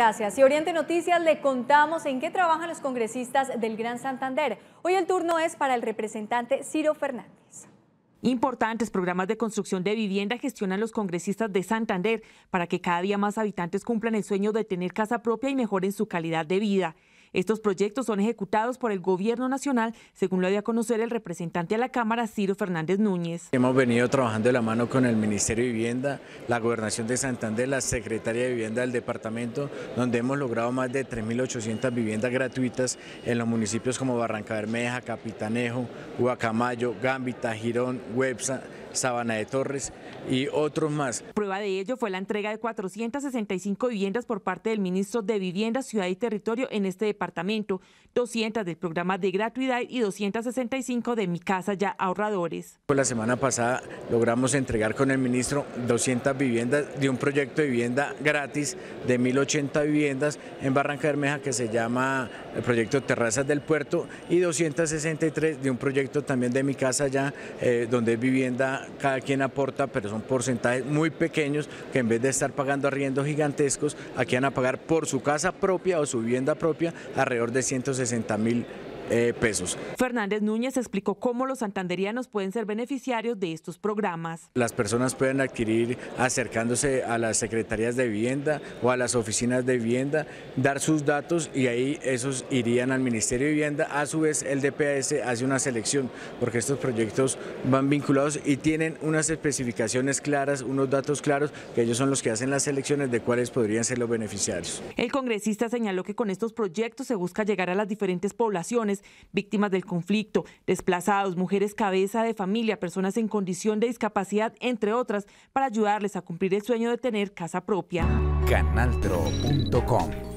Gracias. Y Oriente Noticias le contamos en qué trabajan los congresistas del Gran Santander. Hoy el turno es para el representante Ciro Fernández. Importantes programas de construcción de vivienda gestionan los congresistas de Santander para que cada día más habitantes cumplan el sueño de tener casa propia y mejoren su calidad de vida. Estos proyectos son ejecutados por el Gobierno Nacional, según lo dio a conocer el representante a la Cámara, Ciro Fernández Núñez. Hemos venido trabajando de la mano con el Ministerio de Vivienda, la Gobernación de Santander, la Secretaría de Vivienda del Departamento, donde hemos logrado más de 3.800 viviendas gratuitas en los municipios como Barranca Bermeja, Capitanejo, Guacamayo, Gambita, Girón, Websa, Sabana de Torres y otros más. Prueba de ello fue la entrega de 465 viviendas por parte del ministro de Vivienda, Ciudad y Territorio en este departamento departamento, 200 del programa de gratuidad y 265 de Mi Casa Ya Ahorradores. Pues la semana pasada logramos entregar con el ministro 200 viviendas de un proyecto de vivienda gratis de 1.080 viviendas en Barranca Bermeja que se llama el proyecto Terrazas del Puerto y 263 de un proyecto también de Mi Casa Ya, eh, donde es vivienda, cada quien aporta, pero son porcentajes muy pequeños que en vez de estar pagando arriendos gigantescos, aquí van a pagar por su casa propia o su vivienda propia alrededor de 160 mil eh, pesos. Fernández Núñez explicó cómo los santanderianos pueden ser beneficiarios de estos programas. Las personas pueden adquirir acercándose a las secretarías de vivienda o a las oficinas de vivienda, dar sus datos y ahí esos irían al Ministerio de Vivienda. A su vez, el DPS hace una selección porque estos proyectos van vinculados y tienen unas especificaciones claras, unos datos claros, que ellos son los que hacen las selecciones de cuáles podrían ser los beneficiarios. El congresista señaló que con estos proyectos se busca llegar a las diferentes poblaciones víctimas del conflicto, desplazados, mujeres cabeza de familia, personas en condición de discapacidad, entre otras, para ayudarles a cumplir el sueño de tener casa propia. Canaltro.com